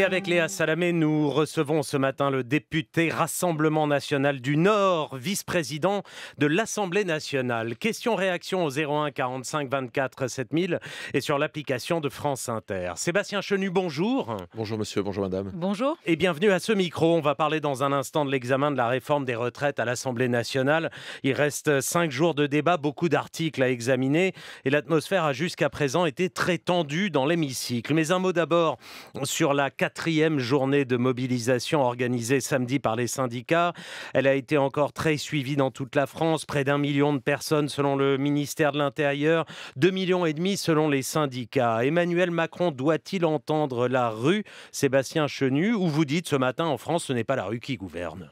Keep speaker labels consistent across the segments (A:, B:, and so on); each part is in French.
A: Et avec Léa Salamé, nous recevons ce matin le député Rassemblement national du Nord, vice-président de l'Assemblée nationale. Question-réaction au 01 45 24 7000 et sur l'application de France Inter. Sébastien Chenu, bonjour. Bonjour monsieur, bonjour madame. Bonjour. Et bienvenue à ce micro. On va parler dans un instant de l'examen de la réforme des retraites à l'Assemblée nationale. Il reste cinq jours de débat, beaucoup d'articles à examiner et l'atmosphère a jusqu'à présent été très tendue dans l'hémicycle. Mais un mot d'abord sur la quatrième journée de mobilisation organisée samedi par les syndicats. Elle a été encore très suivie dans toute la France, près d'un million de personnes selon le ministère de l'Intérieur, deux millions et demi selon les syndicats. Emmanuel Macron doit-il entendre la rue,
B: Sébastien Chenu, ou vous dites ce matin en France, ce n'est pas la rue qui gouverne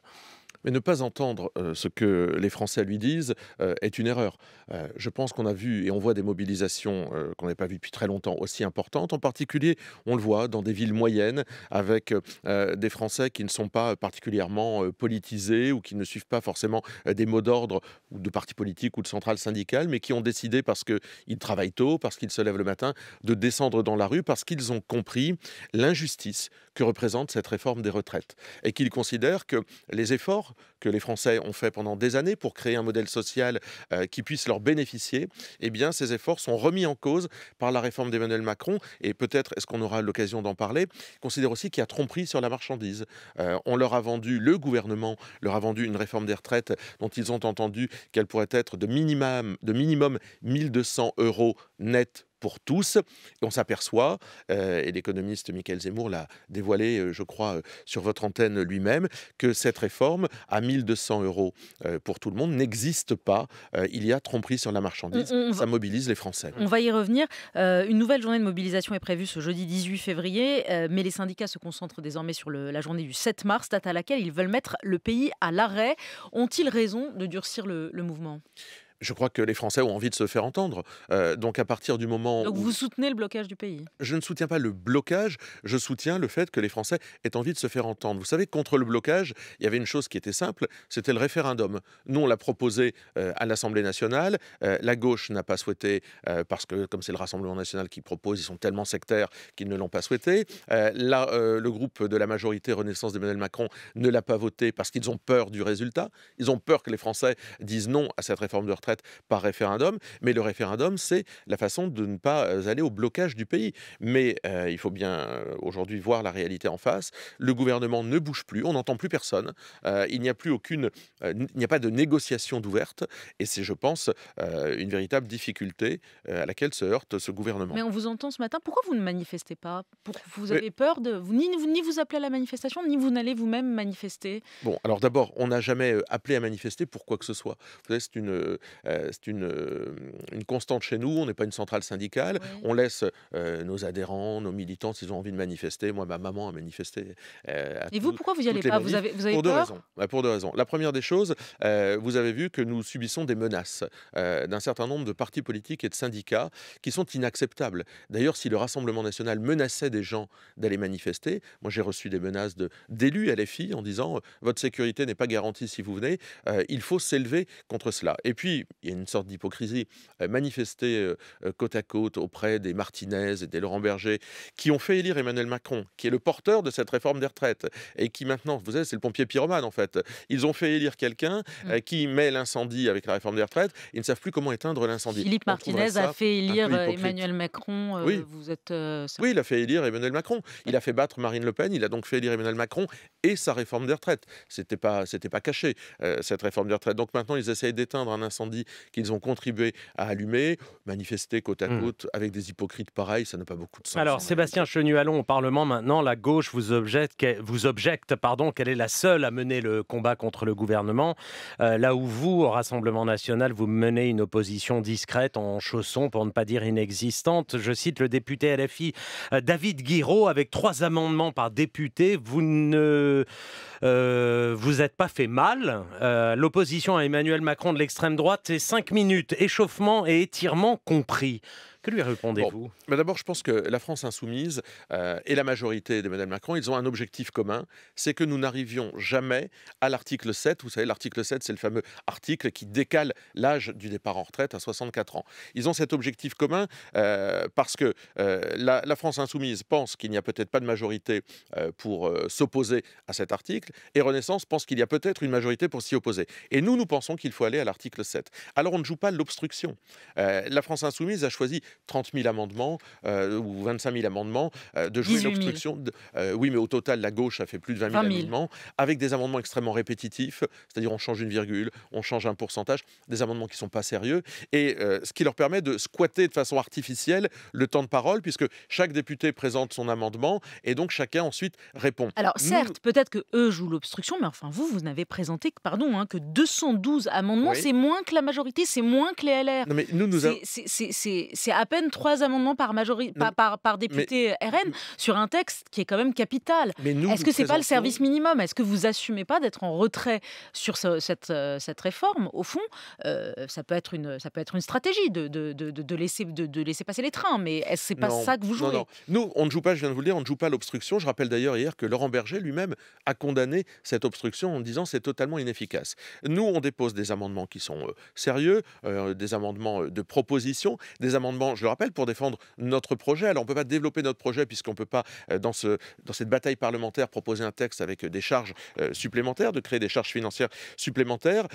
B: mais ne pas entendre euh, ce que les Français lui disent euh, est une erreur. Euh, je pense qu'on a vu et on voit des mobilisations qu'on n'a pas vues depuis très longtemps aussi importantes. En particulier, on le voit dans des villes moyennes avec des Français qui ne sont pas particulièrement politisés ou qui ne suivent pas forcément des mots d'ordre de partis politiques ou de centrales syndicales, mais qui ont décidé parce qu'ils travaillent tôt, parce qu'ils se lèvent le matin, de descendre dans la rue parce qu'ils ont compris l'injustice que représente cette réforme des retraites et qu'ils considèrent que les efforts que les Français ont fait pendant des années pour créer un modèle social euh, qui puisse leur bénéficier, eh bien, ces efforts sont remis en cause par la réforme d'Emmanuel Macron. Et peut-être, est-ce qu'on aura l'occasion d'en parler, considère aussi qu'il y a tromperie sur la marchandise. Euh, on leur a vendu, le gouvernement leur a vendu une réforme des retraites dont ils ont entendu qu'elle pourrait être de minimum, de minimum 1200 euros net pour tous. on s'aperçoit, euh, et l'économiste Michael Zemmour l'a dévoilé, euh, je crois, euh, sur votre antenne lui-même, que cette réforme à 1200 euros pour tout le monde n'existe pas. il y a tromperie sur la marchandise. Mm, mm, mm. Ça mobilise les Français. On
C: va y revenir. une nouvelle journée de mobilisation est prévue ce jeudi 18 février, mais les syndicats se concentrent désormais sur la journée du 7 mars, date à laquelle ils veulent mettre le pays à l'arrêt. Ont-ils raison de durcir le mouvement
B: je crois que les Français ont envie de se faire entendre. donc à partir du moment... Donc où... vous
C: soutenez le blocage du pays
B: Je ne soutiens pas le blocage, je soutiens le fait que les Français aient envie de se faire entendre. Vous savez, contre le blocage, il y avait une chose qui était simple, c'était le référendum. Nous, on l'a proposé à l'Assemblée nationale, la gauche n'a pas souhaité, parce que comme c'est le Rassemblement national qui propose, ils sont tellement sectaires qu'ils ne l'ont pas souhaité. là, le groupe de la majorité Renaissance d'Emmanuel Macron ne l'a pas voté parce qu'ils ont peur du résultat. Ils ont peur que les Français disent non à cette réforme de retraite par référendum, mais le référendum, c'est la façon de ne pas euh, aller au blocage du pays. Mais euh, il faut bien euh, aujourd'hui voir la réalité en face. Le gouvernement ne bouge plus, on n'entend plus personne, il n'y a plus aucune, il n'y a pas de négociation d'ouverte, et c'est, je pense, une véritable difficulté à laquelle se heurte ce gouvernement. Mais on
C: vous entend ce matin, pourquoi vous ne manifestez pas Vous avez peur de... Vous, ni, ni vous appelez à la manifestation, ni vous n'allez vous-même manifester
B: Bon, alors d'abord, on n'a jamais appelé à manifester pour quoi que ce soit. vous c'est une, euh, c'est euh, une, constante chez nous. On n'est pas une centrale syndicale. On laisse euh, nos adhérents, nos militants, s'ils ont envie de manifester. Moi, ma maman a manifesté. et vous, pourquoi vous n'y allez pas vous avez, vous Pour deux raisons. Bah, pour deux raisons. La première des choses, vous avez vu que nous subissons des menaces d'un certain nombre de partis politiques et de syndicats qui sont inacceptables. D'ailleurs, si le Rassemblement national menaçait des gens d'aller manifester, moi j'ai reçu des menaces d'élus à filles en disant votre sécurité n'est pas garantie si vous venez, il faut s'élever contre cela. Et puis, il y a une sorte d'hypocrisie. Euh, manifestée euh, euh, côte à côte auprès des Martinez et des Laurent Berger, qui ont fait élire Emmanuel Macron, qui est le porteur de cette réforme des retraites, et qui maintenant, vous savez, c'est le pompier pyromane en fait. Ils ont fait élire quelqu'un mm. qui met l'incendie avec la réforme des retraites, ils ne savent plus comment éteindre l'incendie. Philippe Martinez a fait élire Emmanuel
C: Macron. oui. Vous êtes,
B: oui, il a fait élire Emmanuel Macron. Il a fait battre Marine Le Pen, il a donc fait élire Emmanuel Macron et sa réforme des retraites. C'était pas, c'était pas caché, cette réforme des retraites. Donc maintenant, ils essayent d'éteindre un incendie qu'ils ont contribué à allumer. Manifester côte à hmm. côte avec des hypocrites pareils, ça n'a pas beaucoup de
A: sens. Alors, Sébastien chenu au Parlement maintenant, la gauche vous objecte, vous pardon, qu'elle est la seule à mener le combat contre le gouvernement, euh, là où vous, au Rassemblement national, vous menez une opposition discrète en chaussons, pour ne pas dire inexistante. Je cite le député LFI euh, David Guiraud, avec trois amendements par député, vous ne euh, vous êtes pas fait mal. L'opposition à Emmanuel Macron de l'extrême droite et 5 minutes, échauffement et étirement compris.
B: Que lui répondez-vous D'abord, je pense que la France insoumise euh, et la majorité Mme Macron, ils ont un objectif commun, c'est que nous n'arrivions jamais à l'article 7. Vous savez, l'article 7, c'est le fameux article qui décale l'âge du départ en retraite à 64 ans. Ils ont cet objectif commun euh, parce que euh, la, la, France insoumise pense qu'il n'y a peut-être pas de majorité pour s'opposer à cet article, et Renaissance pense qu'il y a peut-être une majorité pour s'y opposer. Et nous, nous pensons qu'il faut aller à l'article 7. Alors on ne joue pas l'obstruction. la France insoumise a choisi 30 000 amendements euh, ou 25 000 amendements, euh, de jouer l'obstruction. Euh, oui, mais au total, la gauche a fait plus de 20 000, amendements, avec des amendements extrêmement répétitifs, c'est-à-dire on change une virgule, on change un pourcentage, des amendements qui ne sont pas sérieux, et ce qui leur permet de squatter de façon artificielle le temps de parole, puisque chaque député présente son amendement, et donc chacun ensuite répond. Alors certes,
C: peut-être que eux jouent l'obstruction, mais enfin vous, vous n'avez présenté, pardon, hein, que 212 amendements, c'est moins que la majorité, c'est moins que les LR. Non, mais nous, nous a à peine trois amendements par, majorité, par, député RN euh, sur un texte qui est quand même capital. Est-ce que c'est pas le service minimum Est-ce que vous assumez pas d'être en retrait sur cette, euh, cette réforme Au fond, euh, ça, peut être une, ça peut être une stratégie de, de, laisser, de, laisser passer les trains, mais ce c'est pas ça que vous jouez non, non.
B: Nous, on ne joue pas, je viens de vous le dire, on ne joue pas l'obstruction. Je rappelle d'ailleurs hier que Laurent Berger lui-même a condamné cette obstruction en disant c'est totalement inefficace. Nous, on dépose des amendements qui sont sérieux, des amendements de proposition, des amendements je le rappelle, pour défendre notre projet. Alors on ne peut pas développer notre projet puisqu'on ne peut pas, euh, dans cette bataille parlementaire, proposer un texte avec euh, des charges euh, supplémentaires, de créer des charges financières supplémentaires,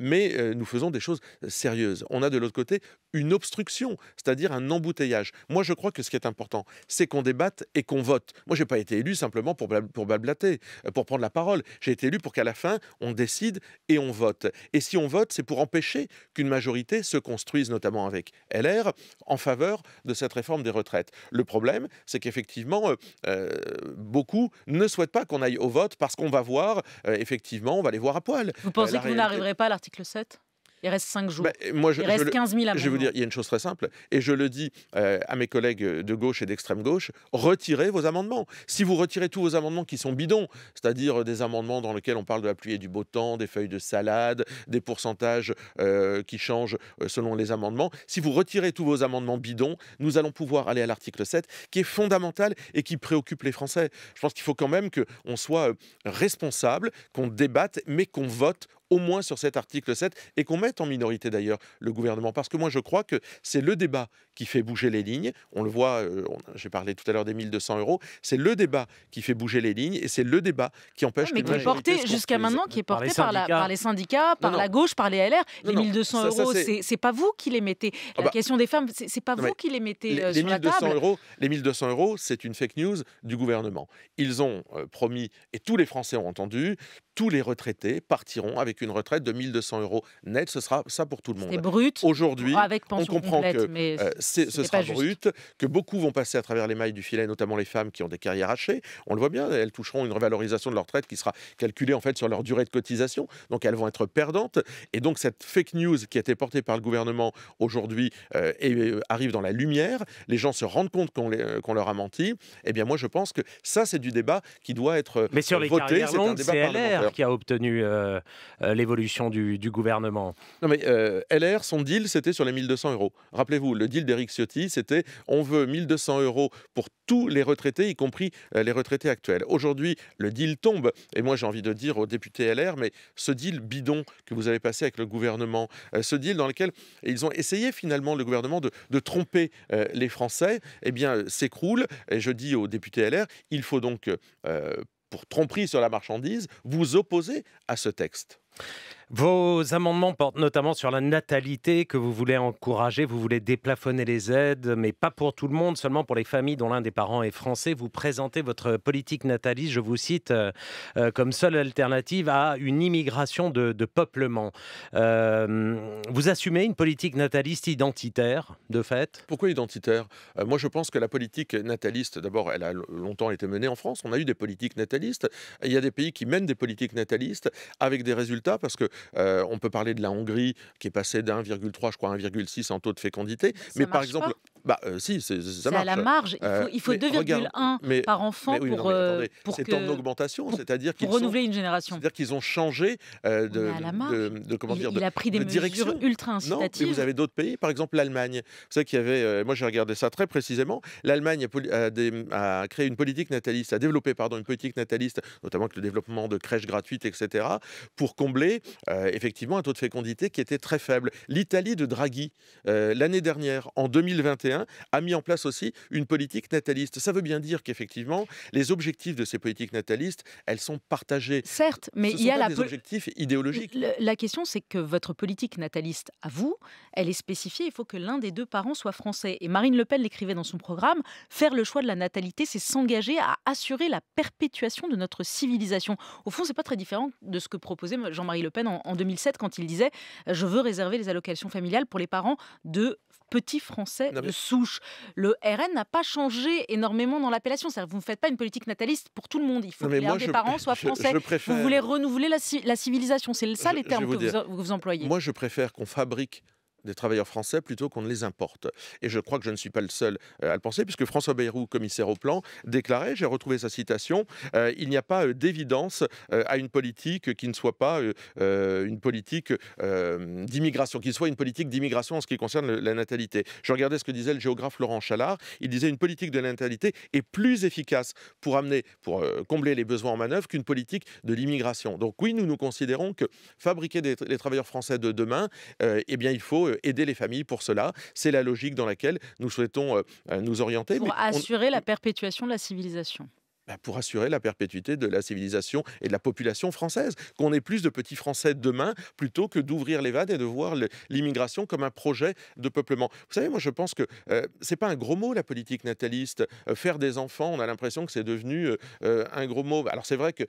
B: mais nous faisons des choses sérieuses. On a de l'autre côté une obstruction, c'est-à-dire un embouteillage. Moi, je crois que ce qui est important, c'est qu'on débatte et qu'on vote. Moi, je n'ai pas été élu simplement pour, pour blablater, euh, pour prendre la parole. J'ai été élu pour qu'à la fin, on décide et on vote. Et si on vote, c'est pour empêcher qu'une majorité se construise, notamment avec LR, en faveur de cette réforme des retraites. Le problème, c'est qu'effectivement, euh, euh, beaucoup ne souhaitent pas qu'on aille au vote parce qu'on va voir, effectivement, on va les voir à poil. Vous pensez que vous n'arriverez
C: pas à l'article 7
B: il reste 5 jours. Bah, moi, je, il reste je, 15 000 amendements. Je vais vous dire, il y a une chose très simple, et je le dis euh, à mes collègues de gauche et d'extrême gauche, retirez vos amendements. Si vous retirez tous vos amendements qui sont bidons, c'est-à-dire des amendements dans lesquels on parle de la pluie et du beau temps, des feuilles de salade, des pourcentages euh, qui changent euh, selon les amendements, si vous retirez tous vos amendements bidons, nous allons pouvoir aller à l'article 7, qui est fondamental et qui préoccupe les Français. Je pense qu'il faut quand même qu'on soit responsable, qu'on débatte, mais qu'on vote au moins sur cet article 7, et qu'on mette en minorité d'ailleurs le gouvernement. Parce que moi, je crois que c'est le débat qui fait bouger les lignes. On le voit, euh, j'ai parlé tout à l'heure des 1200 euros. C'est le débat qui fait bouger les lignes et c'est le débat qui empêche. mais qui est porté jusqu'à maintenant, qui est porté par, les
C: syndicats, par la gauche, par les LR. les 1200 ça, euros, c'est pas vous qui les mettez. Ah la bah. question des femmes, c'est pas vous qui les mettez les, euh, sur 1200 la table. Euros,
B: les 1200 euros, c'est une fake news du gouvernement. Ils ont euh, promis, et tous les Français ont entendu, tous les retraités partiront avec une retraite de 1200 euros net. Ce sera ça pour tout le monde. C'est brut. Aujourd'hui, oh, on comprend que mais euh, ce, sera brut, que beaucoup vont passer à travers les mailles du filet, notamment les femmes qui ont des carrières hachées. On le voit bien, elles toucheront une revalorisation de leur retraite qui sera calculée en fait sur leur durée de cotisation. Donc elles vont être perdantes. Et donc cette fake news qui a été portée par le gouvernement aujourd'hui euh, euh, arrive dans la lumière. Les gens se rendent compte qu'on leur a menti. Eh bien moi je pense que ça c'est du débat qui doit être mais sur les voté. carrières longues, c'est qui a obtenu euh, l'évolution du, gouvernement. Non mais euh, LR, son deal, c'était sur les 1200 euros. Rappelez-vous, le deal d'Eric Ciotti, c'était on veut 1200 euros pour tous les retraités, y compris euh, les retraités actuels. Aujourd'hui, le deal tombe. Et moi, j'ai envie de dire aux députés LR, mais ce deal bidon que vous avez passé avec le gouvernement, ce deal dans lequel ils ont essayé finalement le gouvernement de, tromper les Français, eh bien, s'écroule. Et je dis aux députés LR, il faut donc, pour tromperie sur la marchandise, vous opposer à ce texte. Vos
A: amendements portent notamment sur la natalité que vous voulez encourager. Vous voulez déplafonner les aides, mais pas pour tout le monde, seulement pour les familles dont l'un des parents est français. Vous présentez votre politique nataliste, je vous cite, euh, euh, comme seule alternative à une immigration de, peuplement.
B: Euh, vous assumez une politique nataliste identitaire, de fait Pourquoi identitaire Moi, je pense que la politique nataliste, d'abord, elle a longtemps été menée en France. On a eu des politiques natalistes. Il y a des pays qui mènent des politiques natalistes avec des résultats parce que euh, on peut parler de la Hongrie qui est passée d'1,3 je crois 1,6 en taux de fécondité, mais par exemple bah euh, si, ça marche. à la marge. Il faut, euh, faut 2,1 par enfant euh, pour, C'est c'est-à-dire qu'ils renouveler une génération. C'est-à-dire qu'ils ont changé de, de, comment dire, il a pris des mesures ultra incitatives. vous avez d'autres pays, par exemple l'Allemagne. qu'il y avait, moi j'ai regardé ça très précisément. L'Allemagne a, créé une politique nataliste, a développé pardon une politique nataliste, notamment avec le développement de crèches gratuites, etc., pour combler effectivement un taux de fécondité qui était très faible. L'Italie de Draghi l'année dernière, en 2021 a mis en place aussi une politique nataliste. Ça veut bien dire qu'effectivement, les objectifs de ces politiques natalistes, elles sont partagées. Certes, mais il y a la des objectifs idéologiques.
C: La question, c'est que votre politique nataliste à vous, elle est spécifiée. Il faut que l'un des deux parents soit français. Et Marine Le Pen l'écrivait dans son programme faire le choix de la natalité, c'est s'engager à assurer la perpétuation de notre civilisation. Au fond, c'est pas très différent de ce que proposait Jean-Marie Le Pen en, 2007 quand il disait euh, je veux réserver les allocations familiales pour les parents de petits Français souche. Le RN n'a pas changé énormément dans l'appellation. vous ne faites pas une politique nataliste pour tout le monde. Il
B: faut que les parents soient français. Vous voulez
C: renouveler la, civilisation. C'est ça les termes que
B: vous, employez. Moi, je préfère qu'on fabrique des travailleurs français plutôt qu'on ne les importe. Et je crois que je ne suis pas le seul euh, à le penser, puisque François Bayrou, commissaire au plan, déclarait, j'ai retrouvé sa citation, euh, il n'y a pas euh, d'évidence à une politique qui ne soit pas une politique d'immigration, qui soit une politique d'immigration en ce qui concerne la natalité. Je regardais ce que disait le géographe Laurent Chalard, il disait une politique de natalité est plus efficace pour amener, pour combler les besoins en manœuvre qu'une politique de l'immigration. Donc oui, nous nous considérons que fabriquer des, les travailleurs français de demain, eh bien il faut aider les familles pour cela. C'est la logique dans laquelle nous souhaitons euh, euh, nous orienter. Pour assurer
C: la perpétuation de la civilisation.
B: Bah, pour assurer la perpétuité de la civilisation et de la population française. Qu'on ait plus de petits Français demain plutôt que d'ouvrir les vannes et de voir l'immigration comme un projet de peuplement. Vous savez, moi je pense que euh, c'est pas un gros mot la politique nataliste. Euh, faire des enfants, on a l'impression que c'est devenu euh, un gros mot. Alors c'est vrai que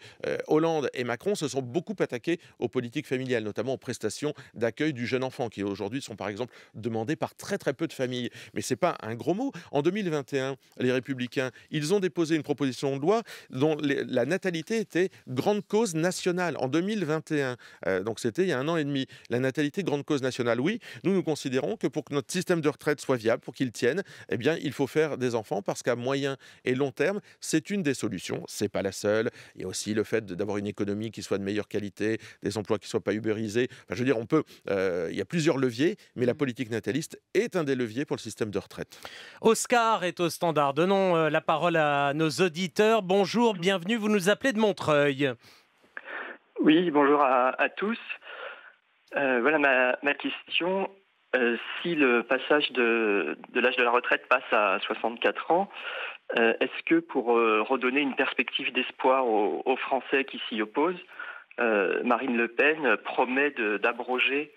B: Hollande et Macron se sont beaucoup attaqués aux politiques familiales, notamment aux prestations d'accueil du jeune enfant qui aujourd'hui sont par exemple demandées par très très peu de familles. Mais c'est pas un gros mot. En 2021, les Républicains, ils ont déposé une proposition de loi dont la natalité était grande cause nationale en 2021. Euh, donc c'était il y a un an et demi. La natalité, grande cause nationale, oui. Nous, nous considérons que pour que notre système de retraite soit viable, pour qu'il tienne, eh bien, il faut faire des enfants parce qu'à moyen et long terme, c'est une des solutions. C'est pas la seule. Il y a aussi le fait d'avoir une économie qui soit de meilleure qualité, des emplois qui soient pas ubérisés. Enfin, je veux dire, on peut. Euh, il y a plusieurs leviers, mais la mm. politique nataliste est un des leviers pour le système de retraite.
A: Oscar est au standard Donnons euh, La parole à nos auditeurs bonjour, bienvenue. Vous nous appelez de Montreuil. Oui, bonjour à, tous. Euh, voilà ma, question. Euh, si le passage de, l'âge de la retraite passe à 64 ans, euh, est-ce que pour redonner une perspective d'espoir aux, Français qui s'y opposent, Marine Le Pen promet d'abroger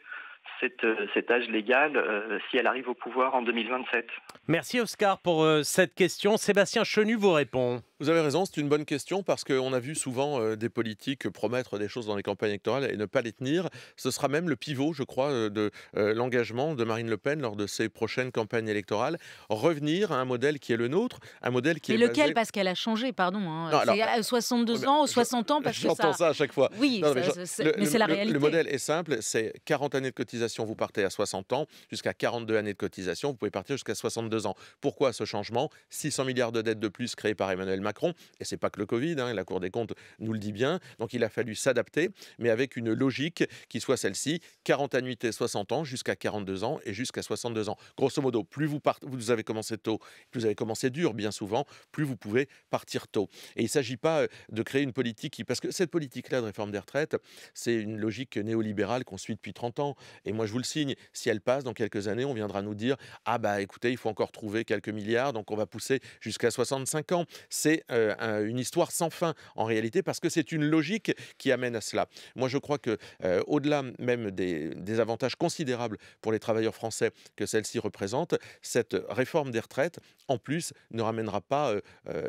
A: cet âge légal si elle arrive au pouvoir en 2027 Merci Oscar pour cette question. Sébastien Chenu vous répond.
B: Vous avez raison, c'est une bonne question parce qu'on a vu souvent euh, des politiques promettre des choses dans les campagnes électorales et ne pas les tenir. Ce sera même le pivot, je crois, euh, de euh, l'engagement de Marine Le Pen lors de ses prochaines campagnes électorales. Revenir à un modèle qui est le nôtre, un modèle qui Mais est lequel
C: Parce qu'elle a changé, pardon. Hein. à 62 ans, 60 ans, parce que J'entends ça...
B: à chaque fois. Oui, mais, c'est la réalité. Le modèle est simple, c'est 40 années de cotisation, vous partez à 60 ans, jusqu'à 42 années de cotisation, vous pouvez partir jusqu'à 62 ans. Pourquoi ce changement 600 milliards de dettes de plus créées par Emmanuel Macron Macron. Et c'est pas que le Covid, hein, la Cour des comptes nous le dit bien. Donc il a fallu s'adapter, mais avec une logique qui soit celle-ci 40 annuités, 60 ans, jusqu'à 42 ans et jusqu'à 62 ans. Grosso modo, plus vous, vous avez commencé tôt, plus vous avez commencé dur, bien souvent, plus vous pouvez partir tôt. Et il ne s'agit pas euh, de créer une politique qui. Parce que cette politique-là de réforme des retraites, c'est une logique néolibérale qu'on suit depuis 30 ans. Et moi, je vous le signe, si elle passe dans quelques années, on viendra nous dire Ah, bah écoutez, il faut encore trouver quelques milliards, donc on va pousser jusqu'à 65 ans. C'est euh, une histoire sans fin en réalité parce que c'est une logique qui amène à cela. Moi, je crois que euh, au-delà même des, avantages considérables pour les travailleurs français que celle-ci représente, cette réforme des retraites, en plus, ne ramènera pas euh,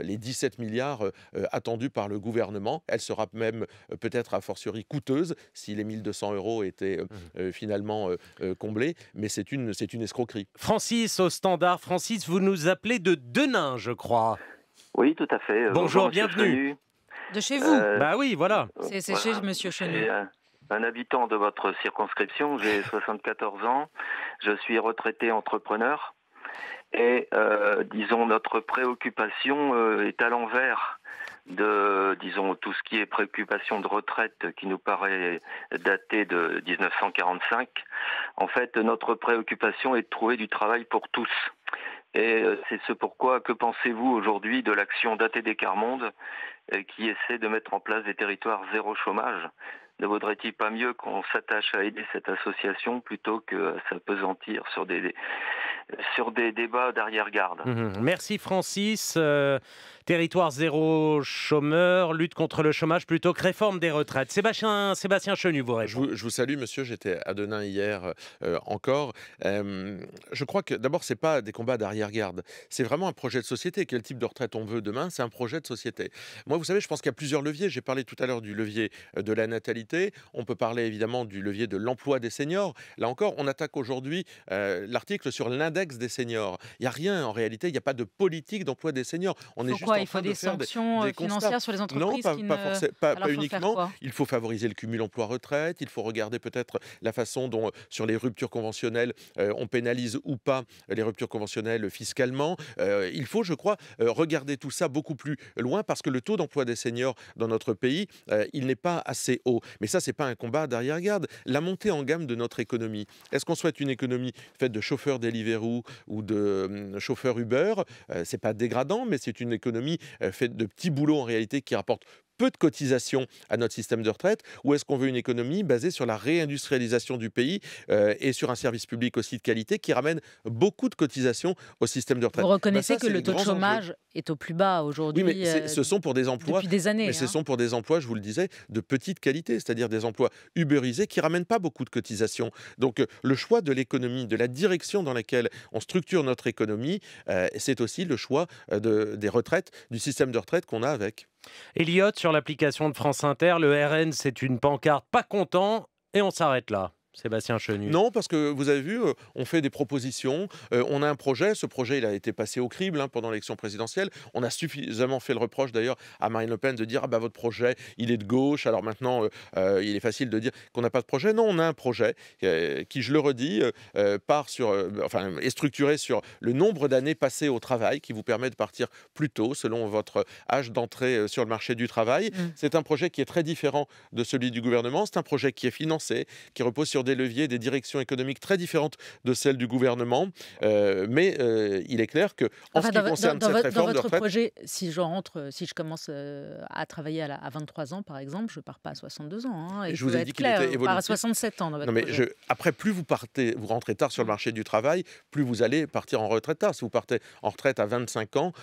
B: les 17 milliards attendus par le gouvernement. Elle sera même peut-être à fortiori coûteuse si les 1200 euros étaient mmh. finalement comblés, mais c'est une, c'est une escroquerie.
A: Francis au standard, Francis, vous nous appelez de Denain, je crois. Oui, tout à fait. Euh, bonjour, bienvenue.
C: De chez vous euh, Bah oui,
A: voilà. C'est chez Monsieur Chenu. un habitant de votre circonscription, j'ai 74 ans, je suis retraité entrepreneur et euh, disons notre préoccupation est à l'envers de disons tout ce qui est préoccupation de retraite qui nous paraît dater de 1945. En fait, notre préoccupation est de trouver du travail pour tous. Et euh, c'est ce pourquoi, que pensez-vous aujourd'hui de l'action d'ATD Carmonde euh, qui essaie de mettre en place des territoires zéro chômage Ne vaudrait-il pas mieux qu'on s'attache à aider cette association plutôt que s'apesantir sur des, sur des débats d'arrière-garde. Mhm. Merci Francis. Euh, territoire zéro chômeur,
B: lutte contre le chômage plutôt que réforme des retraites. Sébastien, Sébastien Chenu, vous je je vous, salue monsieur, j'étais à Denain hier euh, encore. Euh, je crois que d'abord, ce n'est pas des combats d'arrière-garde, c'est vraiment un projet de société. Quel type de retraite on veut demain, c'est un projet de société. Moi, vous savez, je pense qu'il y a plusieurs leviers. J'ai parlé tout à l'heure du levier de la natalité. On peut parler évidemment du levier de l'emploi des seniors. Là encore, on attaque aujourd'hui l'article sur l'index des seniors. Il n'y a rien en réalité, il n'y a pas de politique d'emploi des seniors. On est juste en faut train des de sanctions des, euh, financières sur les entreprises Non, pas, pas uniquement. Il faut favoriser le cumul emploi-retraite, il faut regarder peut-être la façon dont euh, sur les ruptures conventionnelles euh, on pénalise ou pas les ruptures conventionnelles fiscalement. il faut, je crois, regarder tout ça beaucoup plus loin parce que le taux d'emploi des seniors dans notre pays, il n'est pas assez haut. Mais ça, c'est pas un combat darrière garde La montée en gamme de notre économie. Est-ce qu'on souhaite une économie faite de chauffeurs Deliveroo, ou, de hum, chauffeur Uber. n'est euh, pas dégradant, mais c'est une économie euh, faite de petits boulots en réalité qui rapporte peu de cotisations à notre système de retraite Ou est-ce qu'on veut une économie basée sur la réindustrialisation du pays euh, et sur un service public aussi de qualité qui ramène beaucoup de cotisations au système de retraite Vous reconnaissez ben, que le taux de chômage
C: est au plus bas aujourd'hui Oui, mais euh, ce
B: sont pour des emplois. Depuis des années. Mais ce hein. sont pour des emplois, je vous le disais, de petite qualité, c'est-à-dire des emplois uberisés qui ramènent pas beaucoup de cotisations. Donc euh, le choix de l'économie, de la direction dans laquelle on structure notre économie, c'est aussi le choix de, des retraites, du système de retraite qu'on a avec. Elliott, sur l'application
A: de France Inter, le RN, c'est une pancarte pas content et on s'arrête là.
B: Sébastien Chenu. Non, parce que vous avez vu, euh, on fait des propositions, euh, on a un projet, ce projet il a été passé au crible hein, pendant l'élection présidentielle, on a suffisamment fait le reproche d'ailleurs à Marine Le Pen de dire ah bah votre projet il est de gauche, alors maintenant euh, il est facile de dire qu'on n'a pas de projet, non on a un projet qui je le redis part sur, enfin est structuré sur le nombre d'années passées au travail qui vous permet de partir plus tôt selon votre âge d'entrée sur le marché du travail. Mmh. C'est un projet qui est très différent de celui du gouvernement, c'est un projet qui est financé, qui repose sur des leviers, des directions économiques très différentes de celles du gouvernement. Euh, mais euh, il est clair que, en ce qui dans, concerne votre projet,
C: si je rentre, euh, si je commence à travailler à, 23 ans, par exemple, je pars pas à 62 ans. Hein, et je vous ai dit qu'il était à 67 ans. Dans votre non, mais je,
B: après, plus vous partez, vous rentrez tard sur le marché du travail, plus vous allez partir en retraite tard. Si vous partez en retraite à 25 ans,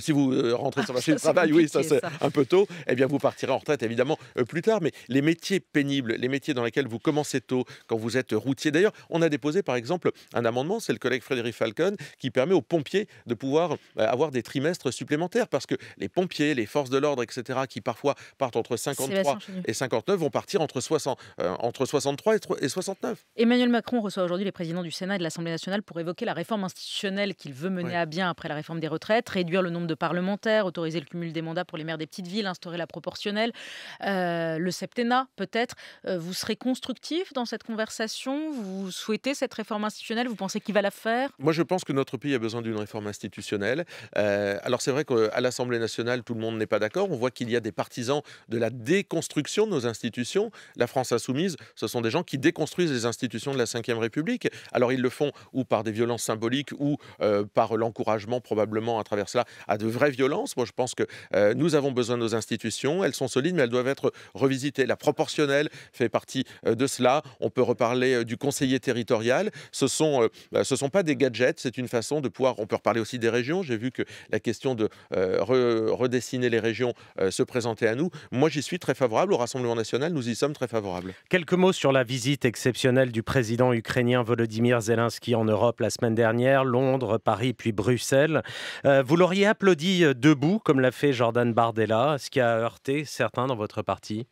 B: si vous rentrez sur le ah, marché du travail, oui, ça c'est un peu tôt. Eh bien, vous partirez en retraite évidemment plus tard. Mais les métiers pénibles, les métiers dans lesquels vous commencez tôt, quand vous êtes routier. D'ailleurs, on a déposé par exemple un amendement, c'est le collègue Frédéric Falcon, qui permet aux pompiers de pouvoir euh, avoir des trimestres supplémentaires parce que les pompiers, les forces de l'ordre, etc., qui parfois partent entre 53 et 59, vont partir entre, 60, euh, entre 63 et 69.
C: Emmanuel Macron reçoit aujourd'hui les présidents du Sénat et de l'Assemblée nationale pour évoquer la réforme institutionnelle qu'il veut mener à bien après la réforme des retraites, réduire le nombre de parlementaires, autoriser le cumul des mandats pour les maires des petites villes, instaurer la proportionnelle, euh, le septennat peut-être. vous serez constructif dans cette conversation conversation Vous souhaitez cette réforme institutionnelle Vous pensez qu'il va la faire
B: Moi, je pense que notre pays a besoin d'une réforme institutionnelle. Euh, alors, c'est vrai qu'à l'Assemblée nationale, tout le monde n'est pas d'accord. On voit qu'il y a des partisans de la déconstruction de nos institutions. La France insoumise, ce sont des gens qui déconstruisent les institutions de la Ve République. Alors, ils le font ou par des violences symboliques ou euh, par l'encouragement, probablement, à travers cela, à de vraies violences. Moi, je pense que euh, nous avons besoin de nos institutions. Elles sont solides, mais elles doivent être revisitées. La proportionnelle fait partie de cela. On peut reparler euh, du conseiller territorial. Ce sont, euh, bah, ce sont pas des gadgets, c'est une façon de pouvoir. On peut reparler aussi des régions. J'ai vu que la question de euh, redessiner les régions se présentait à nous. Moi, j'y suis très favorable. Au Rassemblement national, nous y sommes très favorables.
A: Quelques mots sur la visite exceptionnelle du président ukrainien Volodymyr Zelensky en Europe la semaine dernière, Londres, Paris, puis Bruxelles. vous l'auriez applaudi debout, comme l'a fait Jordan Bardella, ce qui a heurté
B: certains dans votre parti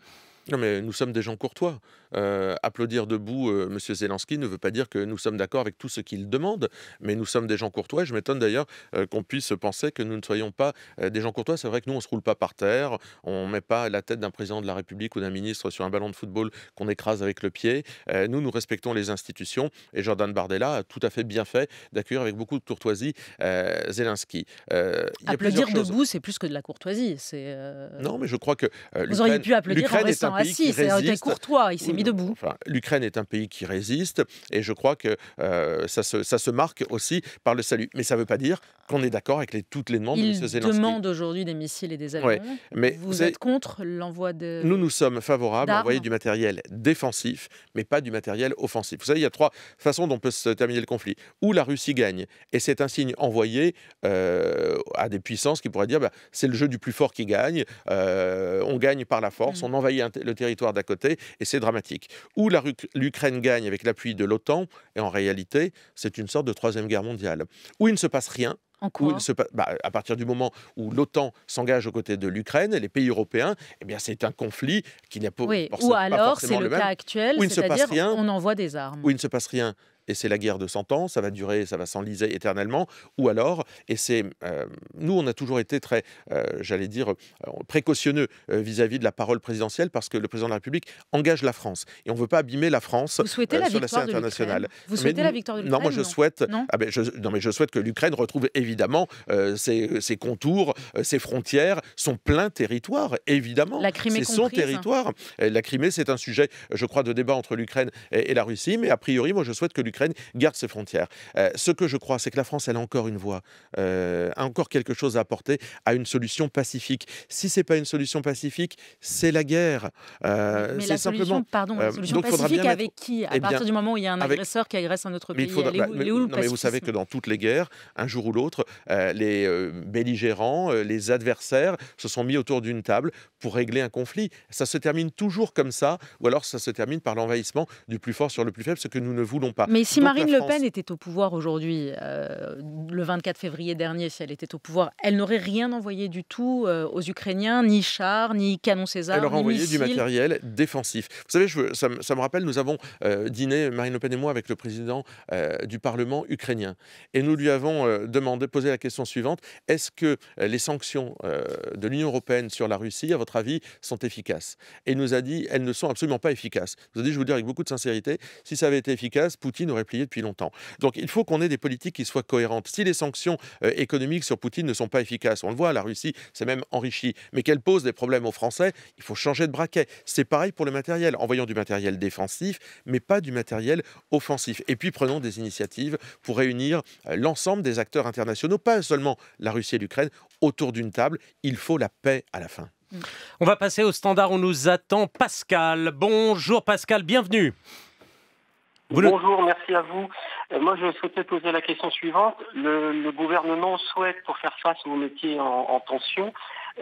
B: non, mais nous sommes des gens courtois. Euh, applaudir debout Monsieur M. Zelensky ne veut pas dire que nous sommes d'accord avec tout ce qu'il demande, mais nous sommes des gens courtois. Je m'étonne d'ailleurs euh, qu'on puisse penser que nous ne soyons pas euh, des gens courtois. C'est vrai que nous, on ne se roule pas par terre, on ne met pas la tête d'un président de la République ou d'un ministre sur un ballon de football qu'on écrase avec le pied. nous, nous respectons les institutions et Jordan Bardella a tout à fait bien fait d'accueillir avec beaucoup de courtoisie Zelensky. applaudir debout,
C: c'est plus que de la courtoisie. Non, mais
B: je crois que. Vous auriez pu applaudir en assis, qui courtois, il s'est mis debout. L'Ukraine est un pays qui résiste et je crois que euh, ça, se, marque aussi par le salut. Mais ça ne veut pas dire qu'on est d'accord avec les, toutes les demandes il de Zelensky. demande
C: aujourd'hui des missiles et des avions. mais vous, êtes contre l'envoi de. Nous, nous
B: sommes favorables à envoyer du matériel défensif, mais pas du matériel offensif. Vous savez, il y a trois façons dont peut se terminer le conflit. Ou la Russie gagne, et c'est un signe envoyé euh, à des puissances qui pourraient dire bah, c'est le jeu du plus fort qui gagne, euh, on gagne par la force, mm. on envahit un, le territoire d'à côté, et c'est dramatique. Ou l'Ukraine gagne avec l'appui de l'OTAN, et en réalité, c'est une sorte de troisième guerre mondiale, Ou il ne se passe rien, bah, à partir du moment où l'OTAN s'engage aux côtés de l'Ukraine et les pays européens, eh bien c'est un conflit qui n'a pas, le forcément, ou alors, c'est le, cas actuel, c'est-à-dire on envoie des armes. Où il ne se passe rien et c'est la guerre de 100 ans, ça va durer, ça va s'enliser éternellement, ou alors, et c'est, euh, nous on a toujours été très, euh, j'allais dire, euh, précautionneux vis-à-vis de la parole présidentielle parce que le président de la République engage la France et on ne veut pas abîmer la France Vous souhaitez la sur la scène internationale. Vous souhaitez la victoire de l'Ukraine Non, moi je souhaite, ah ben, je, non mais je souhaite que l'Ukraine retrouve évidemment ses, contours, ses frontières, son plein territoire, évidemment. La Crimée C'est son territoire. La Crimée, c'est un sujet, je crois, de débat entre l'Ukraine et, et la Russie, mais a priori, moi je souhaite que l'Ukraine l'Ukraine, garde ses frontières. Euh, ce que je crois, c'est que la France, elle a encore une voix, euh, a encore quelque chose à apporter à une solution pacifique. Si c'est pas une solution pacifique, c'est la guerre. Euh, mais la solution, pardon, la solution pacifique avec qui À eh partir du moment où il y a un agresseur
C: qui agresse un autre pays, mais, il faudra... les... le bah, mais, non, mais vous savez
B: que dans toutes les guerres, un jour ou l'autre, les belligérants, les adversaires se sont mis autour d'une table pour régler un conflit. Ça se termine toujours comme ça, ou alors ça se termine par l'envahissement du plus fort sur le plus faible, ce que nous ne voulons pas. Mais et si Marine Le Pen
C: était au pouvoir aujourd'hui, euh, le 24 février dernier, si elle était au pouvoir, elle n'aurait rien envoyé du tout euh, aux Ukrainiens, ni chars, ni canons César. Elle aurait envoyé du matériel
B: défensif. Vous savez, ça, me rappelle, nous avons euh, dîné, Marine Le Pen et moi, avec le président du Parlement ukrainien. Et nous lui avons demandé, posé la question suivante est-ce que les sanctions de l'Union européenne sur la Russie, à votre avis, sont efficaces Et il nous a dit elles ne sont absolument pas efficaces. Vous avez dit, je vous le dis avec beaucoup de sincérité si ça avait été efficace, Poutine plié depuis longtemps. Donc il faut qu'on ait des politiques qui soient cohérentes. Si les sanctions euh, économiques sur Poutine ne sont pas efficaces, on le voit, la Russie s'est même enrichie, mais qu'elle pose des problèmes aux Français, il faut changer de braquet. C'est pareil pour le matériel, Envoyons du matériel défensif, mais pas du matériel offensif. Et puis prenons des initiatives pour réunir euh, l'ensemble des acteurs internationaux, pas seulement la Russie et l'Ukraine, autour d'une table. Il faut la paix à la fin. Mm. On va passer
A: au standard, où nous attend Pascal. Bonjour Pascal, bienvenue. Bonjour, merci à vous. Euh, moi, je souhaitais poser la question suivante. Le, gouvernement souhaite, pour faire face aux métiers en, tension,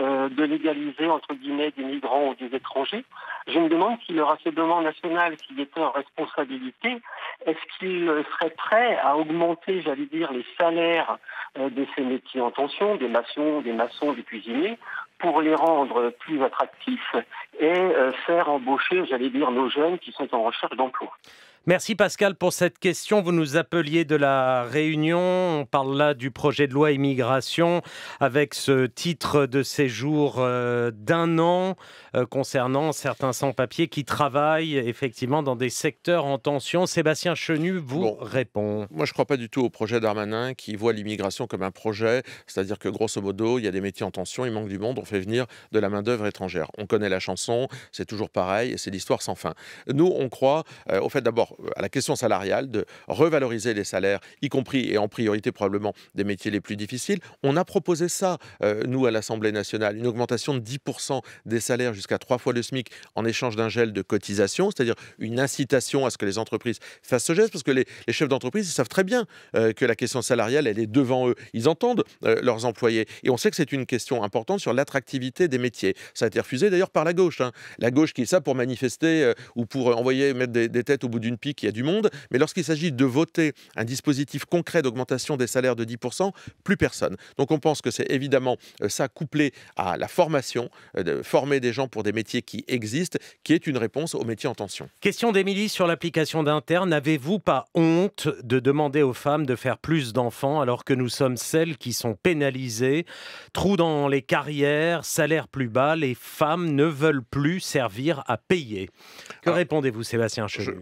A: euh, de légaliser, entre guillemets, des migrants ou des étrangers. Je me demande si le Rassemblement national, qui était en responsabilité, est-ce qu'il serait prêt à augmenter, j'allais dire, les salaires euh, de ces métiers en tension, des maçons, des maçons, des cuisiniers, pour les rendre plus attractifs et faire embaucher, j'allais dire, nos jeunes qui sont en recherche d'emploi Merci Pascal pour cette question. Vous nous appeliez de la Réunion. On parle là du projet de loi immigration avec ce titre de séjour euh, d'un an euh, concernant certains sans-papiers qui travaillent effectivement dans des secteurs en tension. Sébastien Chenu vous
B: répond. Moi, je ne crois pas du tout au projet d'Armanin qui voit l'immigration comme un projet, c'est-à-dire que grosso modo, il y a des métiers en tension, il manque du monde, on fait venir de la main-d'œuvre étrangère. On connaît la chanson, c'est toujours pareil et c'est l'histoire sans fin. Nous, on croit euh, au fait d'abord euh, à la question salariale, de revaloriser les salaires, y compris et en priorité probablement des métiers les plus difficiles. On a proposé ça, euh, nous, à l'Assemblée nationale, une augmentation de 10% des salaires jusqu'à trois fois le SMIC en échange d'un gel de cotisation, c'est-à-dire une incitation à ce que les entreprises fassent ce geste, parce que les, chefs d'entreprise, ils savent très bien euh, que la question salariale, elle est devant eux. Ils entendent leurs employés. Et on sait que c'est une question importante sur l'attractivité des métiers. Ça a été refusé d'ailleurs par la gauche. Hein. La gauche qui est ça pour manifester ou pour envoyer mettre des, des têtes au bout d'une qu'il il y a du monde. Mais lorsqu'il s'agit de voter un dispositif concret d'augmentation des salaires de 10%, plus personne. Donc on pense que c'est évidemment euh, ça couplé à la formation, euh, de former des gens pour des métiers qui existent, qui est une réponse aux métiers en tension.
A: Question d'Émilie sur l'application d'Inter. N'avez-vous pas honte de demander aux femmes de faire plus d'enfants alors que nous sommes celles qui sont pénalisées Trou dans les carrières, salaire plus bas, les femmes ne veulent
B: plus servir à payer. Que répondez-vous, Sébastien Chenu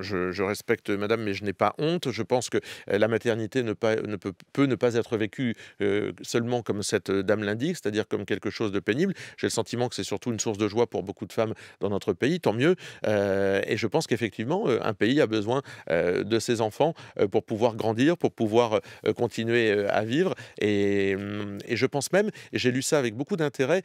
B: je, respecte madame, mais je n'ai pas honte. Je pense que euh, la maternité ne, ne peut, ne pas être vécue euh, seulement comme cette euh, dame l'indique, c'est-à-dire comme quelque chose de pénible. J'ai le sentiment que c'est surtout une source de joie pour beaucoup de femmes dans notre pays, tant mieux. et je pense qu'effectivement, un pays a besoin de ses enfants pour pouvoir grandir, pour pouvoir continuer à vivre. Hum, et, je pense même, et j'ai lu ça avec beaucoup d'intérêt,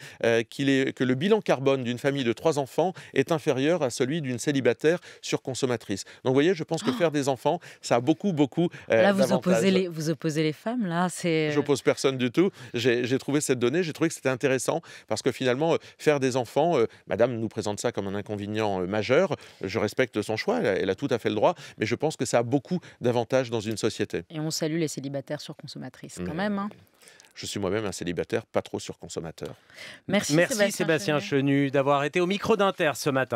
B: qu'il est, que le bilan carbone d'une famille de trois enfants est inférieur à celui d'une célibataire surconsommatrice. Donc, vous voyez, je pense que oh. faire des enfants, ça a beaucoup, beaucoup. Euh, là, vous opposez,
C: les, vous opposez les femmes, là c'est... Euh, J'oppose
B: personne du tout. J'ai trouvé cette donnée, j'ai trouvé que c'était intéressant parce que finalement, euh, faire des enfants, madame nous présente ça comme un inconvénient majeur. Je respecte son choix, elle a, tout à fait le droit, mais je pense que ça a beaucoup d'avantages dans une société.
C: Et on salue les célibataires surconsommatrices quand même. Hein.
B: je suis moi-même un célibataire, pas trop surconsommateur.
C: Merci, Merci
B: Sébastien Chenu
A: d'avoir été au micro d'Inter ce matin.